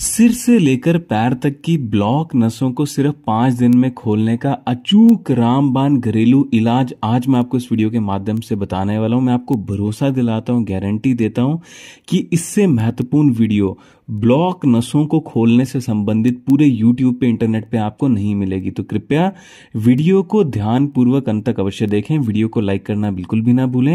सिर से लेकर पैर तक की ब्लॉक नसों को सिर्फ पांच दिन में खोलने का अचूक रामबान घरेलू इलाज आज मैं आपको इस वीडियो के माध्यम से बताने वाला हूं मैं आपको भरोसा दिलाता हूं गारंटी देता हूं कि इससे महत्वपूर्ण वीडियो ब्लॉक नसों को खोलने से संबंधित पूरे यूट्यूब पे इंटरनेट पे आपको नहीं मिलेगी तो कृपया वीडियो को ध्यानपूर्वक अंत तक अवश्य देखें वीडियो को लाइक करना बिल्कुल भी ना भूलें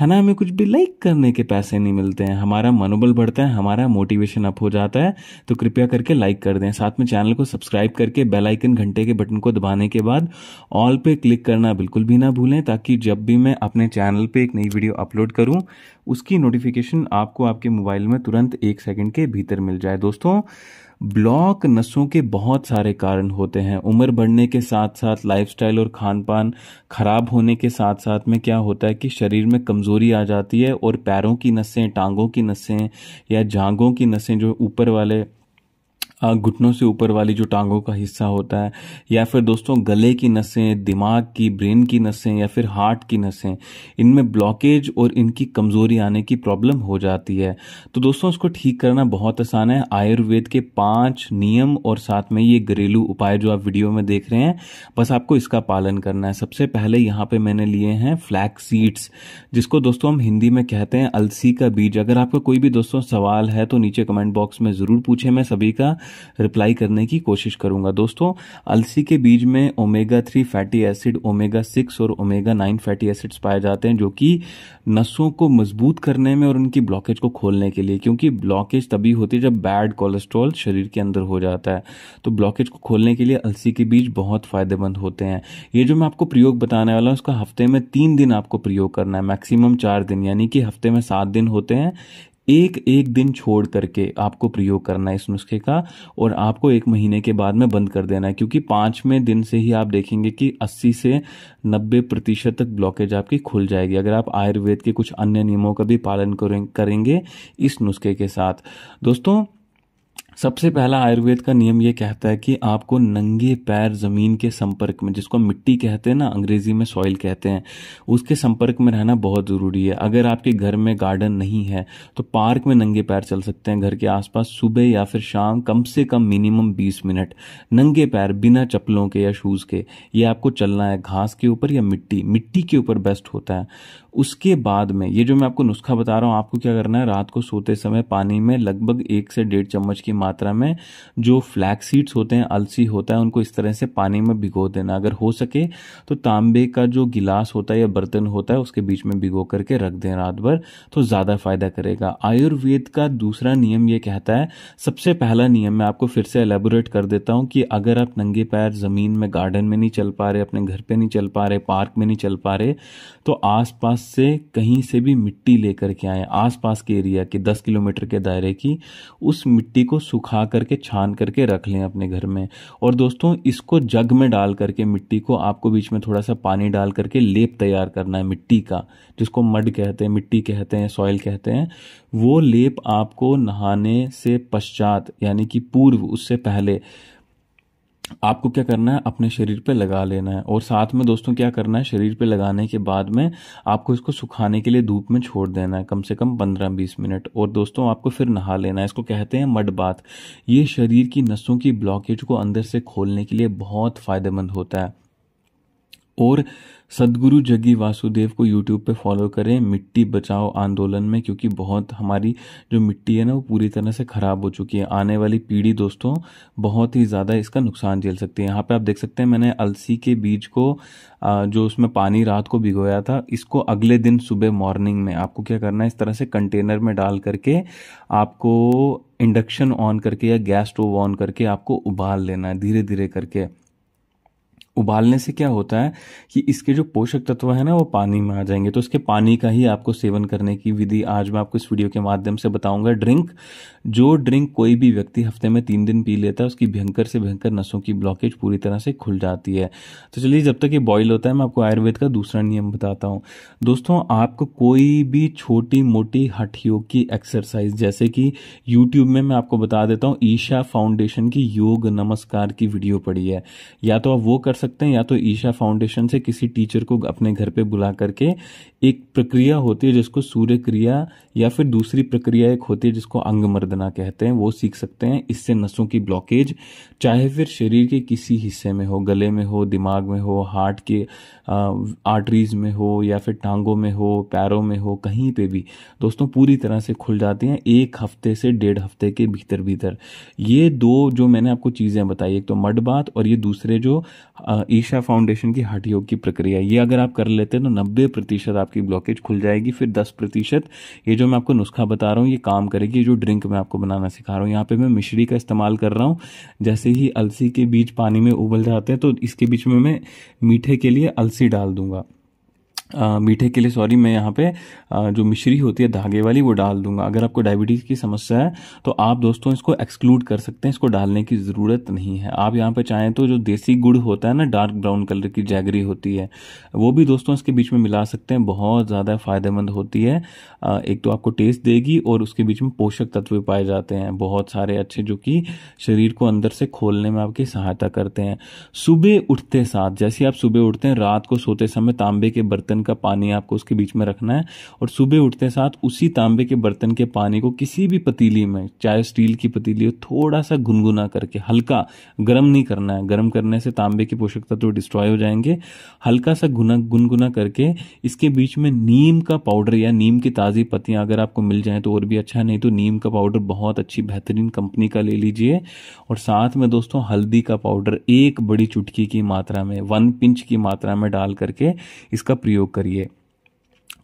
है ना हमें कुछ भी लाइक करने के पैसे नहीं मिलते हैं हमारा मनोबल बढ़ता है हमारा मोटिवेशन अप हो जाता है तो कृपया करके लाइक कर दें साथ में चैनल को सब्सक्राइब करके बेलाइकन घंटे के बटन को दबाने के बाद ऑल पे क्लिक करना बिल्कुल भी ना भूलें ताकि जब भी मैं अपने चैनल पर एक नई वीडियो अपलोड करूँ उसकी नोटिफिकेशन आपको आपके मोबाइल में तुरंत एक सेकेंड के भीतर बेहतर मिल जाए दोस्तों ब्लॉक नसों के बहुत सारे कारण होते हैं उम्र बढ़ने के साथ साथ लाइफस्टाइल और खान पान खराब होने के साथ साथ में क्या होता है कि शरीर में कमजोरी आ जाती है और पैरों की नसें टांगों की नसें या झांगों की नसें जो ऊपर वाले घुटनों से ऊपर वाली जो टांगों का हिस्सा होता है या फिर दोस्तों गले की नसें दिमाग की ब्रेन की नसें या फिर हार्ट की नसें इनमें ब्लॉकेज और इनकी कमज़ोरी आने की प्रॉब्लम हो जाती है तो दोस्तों इसको ठीक करना बहुत आसान है आयुर्वेद के पाँच नियम और साथ में ये घरेलू उपाय जो आप वीडियो में देख रहे हैं बस आपको इसका पालन करना है सबसे पहले यहाँ पे मैंने लिए हैं फ्लैक सीड्स जिसको दोस्तों हम हिंदी में कहते हैं अलसी का बीज अगर आपका कोई भी दोस्तों सवाल है तो नीचे कमेंट बॉक्स में ज़रूर पूछे मैं सभी का रिप्लाई करने की कोशिश करूंगा दोस्तों अलसी के बीज में omega three fatty acid omega six और ओमेगा नाइन फैटी एसिड्स पाए जाते हैं जो कि नसों को मजबूत करने में और उनकी ब्लॉकेज को खोलने के लिए क्योंकि ब्लॉकेज तभी होती है जब बैड कोलेस्ट्रॉल शरीर के अंदर हो जाता है तो ब्लॉकेज को खोलने के लिए अलसी के बीज बहुत फायदेमंद होते हैं ये जो मैं आपको प्रयोग बताने वाला हूँ उसका हफ्ते में तीन दिन आपको प्रयोग करना है मैक्सिमम चार दिन यानी कि हफ्ते में सात दिन होते हैं एक एक दिन छोड़ करके आपको प्रयोग करना है इस नुस्खे का और आपको एक महीने के बाद में बंद कर देना है क्योंकि पाँचवें दिन से ही आप देखेंगे कि 80 से 90 प्रतिशत तक ब्लॉकेज आपकी खुल जाएगी अगर आप आयुर्वेद के कुछ अन्य नियमों का भी पालन करेंगे इस नुस्खे के साथ दोस्तों सबसे पहला आयुर्वेद का नियम ये कहता है कि आपको नंगे पैर ज़मीन के संपर्क में जिसको मिट्टी कहते हैं ना अंग्रेजी में सॉइल कहते हैं उसके संपर्क में रहना बहुत ज़रूरी है अगर आपके घर में गार्डन नहीं है तो पार्क में नंगे पैर चल सकते हैं घर के आसपास सुबह या फिर शाम कम से कम मिनिमम बीस मिनट नंगे पैर बिना चप्पलों के या शूज़ के ये आपको चलना है घास के ऊपर या मिट्टी मिट्टी के ऊपर बेस्ट होता है उसके बाद में ये जो मैं आपको नुस्खा बता रहा हूँ आपको क्या करना है रात को सोते समय पानी में लगभग एक से डेढ़ चम्मच की मात्रा में जो फ्लैक्स सीड्स होते हैं अलसी होता है उनको इस तरह से पानी में भिगो देना अगर हो सके तो तांबे का जो गिलास होता है या बर्तन होता है उसके बीच में भिगो करके रख दें रात भर तो ज़्यादा फायदा करेगा आयुर्वेद का दूसरा नियम ये कहता है सबसे पहला नियम मैं आपको फिर से एलेबोरेट कर देता हूँ कि अगर आप नंगे पैर ज़मीन में गार्डन में नहीं चल पा रहे अपने घर पर नहीं चल पा रहे पार्क में नहीं चल पा रहे तो आसपास से कहीं से भी मिट्टी लेकर के आए आसपास के एरिया के दस किलोमीटर के दायरे की उस मिट्टी को सुखा करके छान करके रख लें अपने घर में और दोस्तों इसको जग में डाल करके मिट्टी को आपको बीच में थोड़ा सा पानी डाल करके लेप तैयार करना है मिट्टी का जिसको मड कहते हैं मिट्टी कहते हैं सॉइल कहते हैं वो लेप आपको नहाने से पश्चात यानी कि पूर्व उससे पहले आपको क्या करना है अपने शरीर पे लगा लेना है और साथ में दोस्तों क्या करना है शरीर पे लगाने के बाद में आपको इसको सुखाने के लिए धूप में छोड़ देना है कम से कम पंद्रह बीस मिनट और दोस्तों आपको फिर नहा लेना है इसको कहते हैं मड बाथ ये शरीर की नसों की ब्लॉकेज को अंदर से खोलने के लिए बहुत फ़ायदेमंद होता है और सदगुरु जग्गी वासुदेव को यूट्यूब पे फॉलो करें मिट्टी बचाओ आंदोलन में क्योंकि बहुत हमारी जो मिट्टी है ना वो पूरी तरह से ख़राब हो चुकी है आने वाली पीढ़ी दोस्तों बहुत ही ज़्यादा इसका नुकसान झेल सकती है यहाँ पे आप देख सकते हैं मैंने अलसी के बीज को जो उसमें पानी रात को भिगोया था इसको अगले दिन सुबह मॉर्निंग में आपको क्या करना है इस तरह से कंटेनर में डाल करके आपको इंडक्शन ऑन करके या गैस स्टोव ऑन करके आपको उबाल लेना है धीरे धीरे करके उबालने से क्या होता है कि इसके जो पोषक तत्व है ना वो पानी में आ जाएंगे तो इसके पानी का ही आपको सेवन करने की विधि आज मैं आपको इस वीडियो के माध्यम से बताऊंगा ड्रिंक जो ड्रिंक कोई भी व्यक्ति हफ्ते में तीन दिन पी लेता है उसकी भयंकर से भयंकर नसों की ब्लॉकेज पूरी तरह से खुल जाती है तो चलिए जब तक ये बॉयल होता है मैं आपको आयुर्वेद का दूसरा नियम बताता हूँ दोस्तों आपको कोई भी छोटी मोटी हठ योग की एक्सरसाइज जैसे कि यूट्यूब में मैं आपको बता देता हूँ ईशा फाउंडेशन की योग नमस्कार की वीडियो पड़ी है या तो आप वो कर सकते हैं या तो ईशा फाउंडेशन से किसी टीचर को अपने घर पे बुला करके एक प्रक्रिया होती है जिसको सूर्य क्रिया या फिर दूसरी प्रक्रिया एक होती है जिसको अंगमर्दना कहते हैं वो सीख सकते हैं इससे नसों की ब्लॉकेज चाहे फिर शरीर के किसी हिस्से में हो गले में हो दिमाग में हो हार्ट के आर्टरीज में हो या फिर टांगों में हो पैरों में हो कहीं पे भी दोस्तों पूरी तरह से खुल जाती हैं एक हफ्ते से डेढ़ हफ्ते के भीतर भीतर ये दो जो मैंने आपको चीज़ें बताई एक तो मड बात और ये दूसरे जो ईशा फाउंडेशन की हट योग की प्रक्रिया ये अगर आप कर लेते हैं तो नब्बे प्रतिशत आपकी ब्लॉकेज खुल जाएगी फिर दस प्रतिशत ये जो मैं आपको नुस्खा बता रहा हूँ ये काम करेगी जो ड्रिंक मैं आपको बनाना सिखा रहा हूँ यहाँ पे मैं मिश्री का इस्तेमाल कर रहा हूँ जैसे ही अलसी के बीज पानी में उबल जाते हैं तो इसके बीच में मैं मीठे के लिए अलसी डाल दूंगा आ, मीठे के लिए सॉरी मैं यहाँ पे आ, जो मिश्री होती है धागे वाली वो डाल दूंगा अगर आपको डायबिटीज़ की समस्या है तो आप दोस्तों इसको एक्सक्लूड कर सकते हैं इसको डालने की ज़रूरत नहीं है आप यहाँ पे चाहें तो जो देसी गुड़ होता है ना डार्क ब्राउन कलर की जैगरी होती है वो भी दोस्तों इसके बीच में मिला सकते हैं बहुत ज़्यादा फ़ायदेमंद होती है आ, एक तो आपको टेस्ट देगी और उसके बीच में पोषक तत्व पाए जाते हैं बहुत सारे अच्छे जो कि शरीर को अंदर से खोलने में आपकी सहायता करते हैं सुबह उठते साथ जैसे आप सुबह उठते हैं रात को सोते समय तांबे के बर्तन का पानी आपको उसके बीच में रखना है और सुबह उठते साथ उसी तांबे के बर्तन के पानी को किसी भी पतीली में चाहे स्टील की पतीली हो थोड़ा सा गुनगुना करके हल्का गर्म नहीं करना है गर्म करने से तांबे के पोषक तत्व तो डिस्ट्रॉय हो जाएंगे हल्का सा गुना गुनगुना करके इसके बीच में नीम का पाउडर या नीम की ताज़ी पत्तियां अगर आपको मिल जाए तो और भी अच्छा नहीं तो नीम का पाउडर बहुत अच्छी बेहतरीन कंपनी का ले लीजिए और साथ में दोस्तों हल्दी का पाउडर एक बड़ी चुटकी की मात्रा में वन पिंच की मात्रा में डाल करके इसका प्रयोग प्रयोग करिए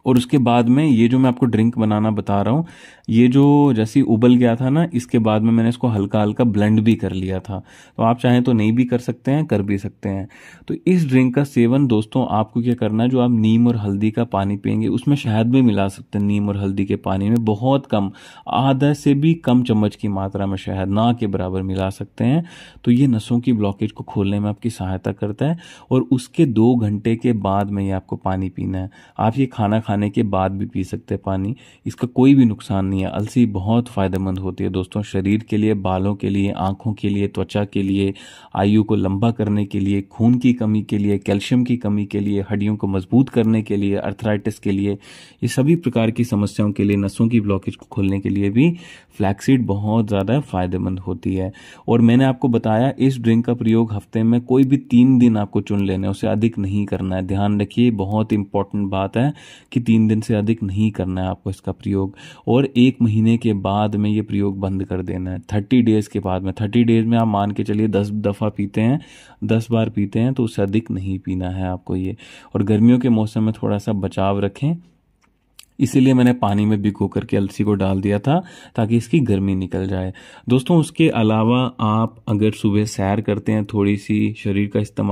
और उसके बाद में ये जो मैं आपको ड्रिंक बनाना बता रहा हूँ ये जो जैसे उबल गया था ना इसके बाद में मैंने इसको हल्का हल्का ब्लेंड भी कर लिया था तो आप चाहें तो नहीं भी कर सकते हैं कर भी सकते हैं तो इस ड्रिंक का सेवन दोस्तों आपको क्या करना है जो आप नीम और हल्दी का पानी पियेंगे उसमें शहद भी मिला सकते हैं नीम और हल्दी के पानी में बहुत कम आधा से भी कम चम्मच की मात्रा में शहद ना के बराबर मिला सकते हैं तो ये नसों की ब्लॉकेज को खोलने में आपकी सहायता करता है और उसके दो घंटे के बाद में ये आपको पानी पीना है आप ये खाना खाने के बाद भी पी सकते हैं पानी इसका कोई भी नुकसान नहीं नहीं अलसी बहुत फ़ायदेमंद होती है दोस्तों शरीर के लिए बालों के लिए आंखों के लिए त्वचा के लिए आयु को लंबा करने के लिए खून की कमी के लिए कैल्शियम की कमी के लिए हड्डियों को मजबूत करने के लिए अर्थराइटिस के लिए ये सभी प्रकार की समस्याओं के लिए नसों की ब्लॉकेज को खोलने के लिए भी फ्लैक्सीड बहुत ज़्यादा फ़ायदेमंद होती है और मैंने आपको बताया इस ड्रिंक का प्रयोग हफ्ते में कोई भी तीन दिन आपको चुन लेने उसे अधिक नहीं करना है ध्यान रखिए बहुत इंपॉर्टेंट बात है कि तीन दिन से अधिक नहीं करना है आपको इसका प्रयोग और एक एक महीने के बाद में ये प्रयोग बंद कर देना है थर्टी डेज़ के बाद में थर्टी डेज़ में आप मान के चलिए दस दफ़ा पीते हैं दस बार पीते हैं तो उससे अधिक नहीं पीना है आपको ये और गर्मियों के मौसम में थोड़ा सा बचाव रखें इसीलिए मैंने पानी में भिगो करके अलसी को डाल दिया था ताकि इसकी गर्मी निकल जाए दोस्तों उसके अलावा आप अगर सुबह सैर करते हैं थोड़ी सी शरीर का इस्तेमाल